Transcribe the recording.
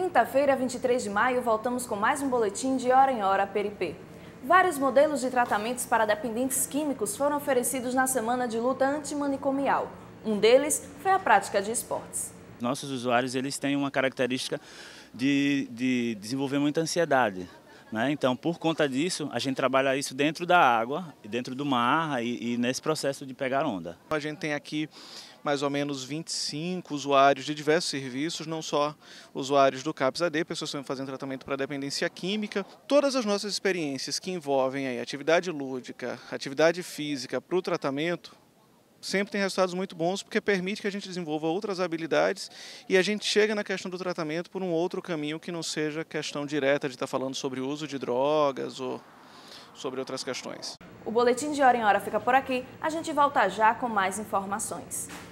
Quinta-feira, 23 de maio, voltamos com mais um boletim de hora em hora PRP. Vários modelos de tratamentos para dependentes químicos foram oferecidos na semana de luta antimanicomial. Um deles foi a prática de esportes. Nossos usuários eles têm uma característica de, de desenvolver muita ansiedade. Né? Então, por conta disso, a gente trabalha isso dentro da água, dentro do mar e, e nesse processo de pegar onda. A gente tem aqui mais ou menos 25 usuários de diversos serviços, não só usuários do CAPS-AD, pessoas que estão fazendo tratamento para dependência química. Todas as nossas experiências que envolvem aí atividade lúdica, atividade física para o tratamento, sempre tem resultados muito bons porque permite que a gente desenvolva outras habilidades e a gente chega na questão do tratamento por um outro caminho que não seja questão direta de estar falando sobre o uso de drogas ou sobre outras questões. O boletim de hora em hora fica por aqui. A gente volta já com mais informações.